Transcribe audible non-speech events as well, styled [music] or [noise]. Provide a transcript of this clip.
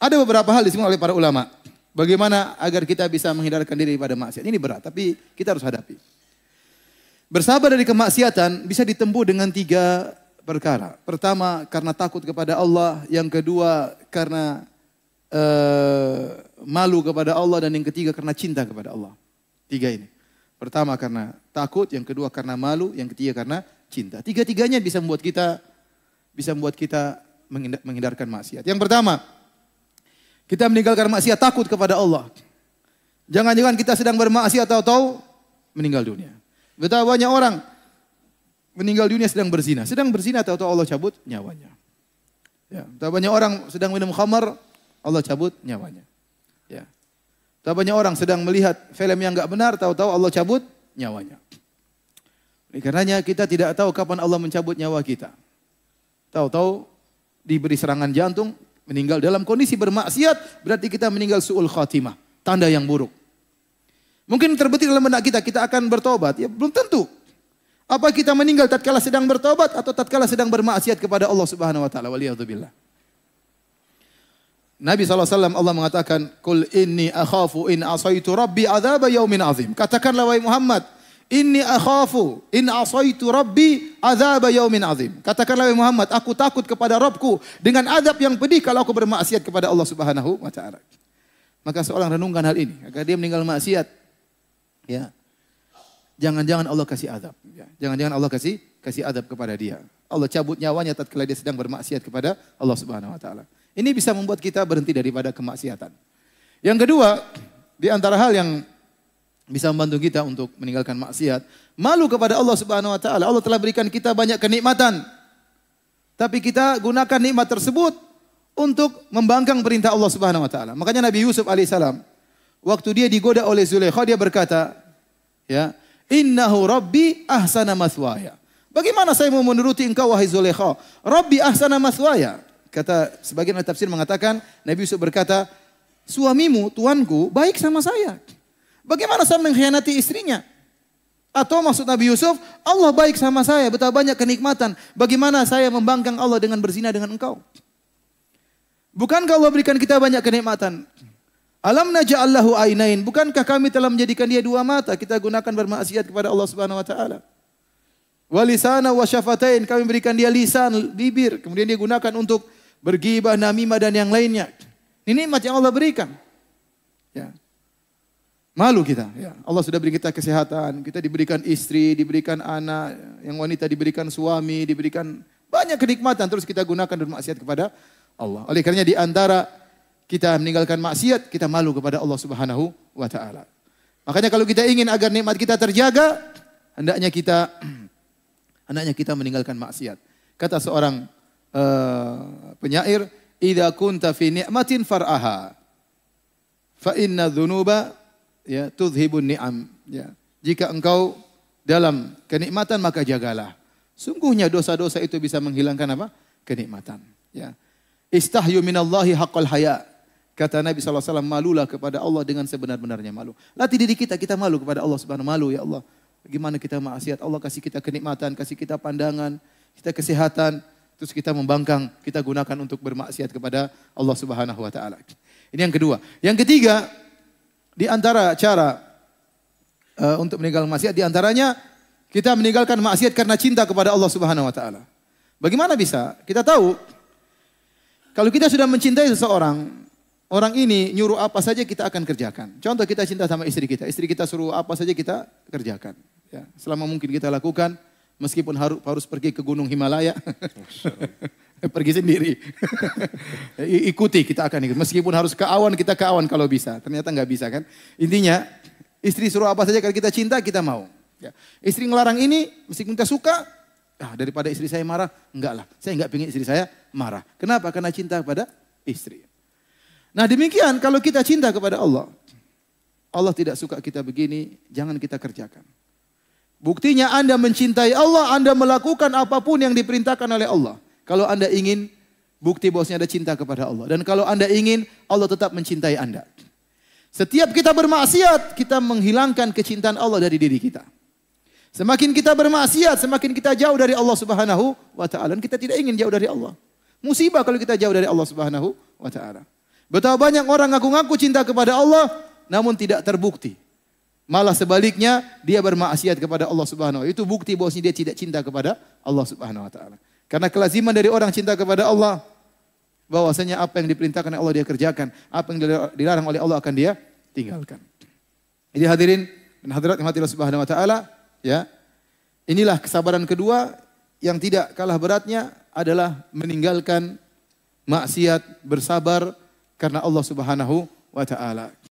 Ada beberapa hal disinggung oleh para ulama. Bagaimana agar kita bisa menghindarkan diri pada maksiat. Ini berat, tapi kita harus hadapi. Bersabar dari kemaksiatan bisa ditempuh dengan tiga perkara. Pertama, karena takut kepada Allah. Yang kedua, karena uh, malu kepada Allah. Dan yang ketiga, karena cinta kepada Allah. Tiga ini. Pertama karena takut, yang kedua karena malu, yang ketiga karena cinta. Tiga-tiganya bisa membuat kita bisa membuat kita menghindarkan maksiat. Yang pertama, kita meninggalkan maksiat takut kepada Allah. Jangan-jangan kita sedang bermaksiat atau-tahu meninggal dunia. Betapa banyak orang meninggal dunia sedang berzina. Sedang berzina atau-tahu Allah cabut nyawanya. Ya, betapa banyak orang sedang minum khamar, Allah cabut nyawanya. Ya. Betapa banyak orang sedang melihat film yang enggak benar, tahu-tahu Allah cabut nyawanya. Ini karenanya kita tidak tahu kapan Allah mencabut nyawa kita. Tahu-tahu diberi serangan jantung, meninggal dalam kondisi bermaksiat, berarti kita meninggal su'ul khatimah, tanda yang buruk. Mungkin terbetik dalam benak kita, kita akan bertobat. Ya belum tentu. Apa kita meninggal tatkala sedang bertobat atau tatkala sedang bermaksiat kepada Allah Subhanahu wa taala? Waliyadzubillah. Nabi SAW Allah mengatakan, Kul inni akhafu in asaitu rabbi adzaba yaumin azim. Katakanlah wahai Muhammad, Inni akhafu in asaitu rabbi azaba yaumin azim. Katakanlah Muhammad, aku takut kepada Rabbku dengan azab yang pedih kalau aku bermaksiat kepada Allah Subhanahu wa taala. Maka seorang renungkan hal ini, agar dia meninggal maksiat. Ya. Jangan-jangan Allah kasih azab. Ya. Jangan-jangan Allah kasih kasih azab kepada dia. Allah cabut nyawanya tatkala dia sedang bermaksiat kepada Allah Subhanahu wa taala. Ini bisa membuat kita berhenti daripada kemaksiatan. Yang kedua, di antara hal yang bisa membantu kita untuk meninggalkan maksiat. Malu kepada Allah Subhanahu wa taala. Allah telah berikan kita banyak kenikmatan. Tapi kita gunakan nikmat tersebut untuk membangkang perintah Allah Subhanahu wa taala. Makanya Nabi Yusuf alaihissalam waktu dia digoda oleh Zulaikha dia berkata, ya, "Innahu rabbi ahsana maswaya." Bagaimana saya mau menuruti engkau wahai Zulaikha? Rabbi ahsana maswaya. Kata sebagian ahli tafsir mengatakan Nabi Yusuf berkata, "Suamimu, tuanku, baik sama saya." Bagaimana saya mengkhianati istrinya? Atau maksud Nabi Yusuf, Allah baik sama saya, betapa banyak kenikmatan. Bagaimana saya membangkang Allah dengan berzina dengan engkau? Bukankah Allah berikan kita banyak kenikmatan? Alam naja'allahu ainain. Bukankah kami telah menjadikan dia dua mata? Kita gunakan bermaksiat kepada Allah Subhanahu wa taala. Walisana wa syafatain. Kami berikan dia lisan, bibir. Kemudian dia gunakan untuk bergibah, namimah dan yang lainnya. Ini nikmat yang Allah berikan. Malu kita. Ya. Allah sudah beri kita kesehatan, kita diberikan istri, diberikan anak, yang wanita diberikan suami, diberikan banyak kenikmatan terus kita gunakan dan maksiat kepada Allah. Oleh karenanya di antara kita meninggalkan maksiat, kita malu kepada Allah Subhanahu wa taala. Makanya kalau kita ingin agar nikmat kita terjaga, hendaknya kita [clears throat] hendaknya kita meninggalkan maksiat. Kata seorang uh, penyair, "Idza kunta fi ni'matin far'aha fa inna dhunuba ya tudhibun ni'am ya jika engkau dalam kenikmatan maka jagalah sungguhnya dosa-dosa itu bisa menghilangkan apa kenikmatan ya istahyu minallahi haqqal haya kata Nabi SAW alaihi malulah kepada Allah dengan sebenar-benarnya malu lati diri kita kita malu kepada Allah subhanahu malu ya Allah gimana kita maksiat Allah kasih kita kenikmatan kasih kita pandangan kita kesehatan terus kita membangkang, kita gunakan untuk bermaksiat kepada Allah Subhanahu wa taala. Ini yang kedua. Yang ketiga, di antara cara uh, untuk meninggal maksiat di antaranya kita meninggalkan maksiat karena cinta kepada Allah Subhanahu wa taala. Bagaimana bisa? Kita tahu kalau kita sudah mencintai seseorang, orang ini nyuruh apa saja kita akan kerjakan. Contoh kita cinta sama istri kita, istri kita suruh apa saja kita kerjakan. Ya, selama mungkin kita lakukan meskipun harus pergi ke gunung Himalaya. [laughs] Eh, pergi sendiri. [laughs] Ikuti, kita akan ikut. Meskipun harus ke awan, kita ke awan kalau bisa. Ternyata nggak bisa kan. Intinya, istri suruh apa saja kalau kita cinta, kita mau. Ya. Istri ngelarang ini, meskipun kita suka, ah, daripada istri saya marah, enggak lah. Saya enggak pingin istri saya marah. Kenapa? Karena cinta kepada istri. Nah demikian kalau kita cinta kepada Allah. Allah tidak suka kita begini, jangan kita kerjakan. Buktinya Anda mencintai Allah, Anda melakukan apapun yang diperintahkan oleh Allah. Kalau Anda ingin bukti bosnya ada cinta kepada Allah dan kalau Anda ingin Allah tetap mencintai Anda. Setiap kita bermaksiat, kita menghilangkan kecintaan Allah dari diri kita. Semakin kita bermaksiat, semakin kita jauh dari Allah Subhanahu wa taala. dan Kita tidak ingin jauh dari Allah. Musibah kalau kita jauh dari Allah Subhanahu wa taala. Betapa banyak orang ngaku-ngaku cinta kepada Allah namun tidak terbukti. Malah sebaliknya dia bermaksiat kepada Allah Subhanahu wa taala. Itu bukti bosnya dia tidak cinta kepada Allah Subhanahu wa taala. Karena kelaziman dari orang cinta kepada Allah bahwasanya apa yang diperintahkan oleh Allah dia kerjakan, apa yang dilarang oleh Allah akan dia tinggalkan. Jadi hadirin dan hadirat yang Allah Subhanahu wa taala, ya. Inilah kesabaran kedua yang tidak kalah beratnya adalah meninggalkan maksiat bersabar karena Allah Subhanahu wa taala.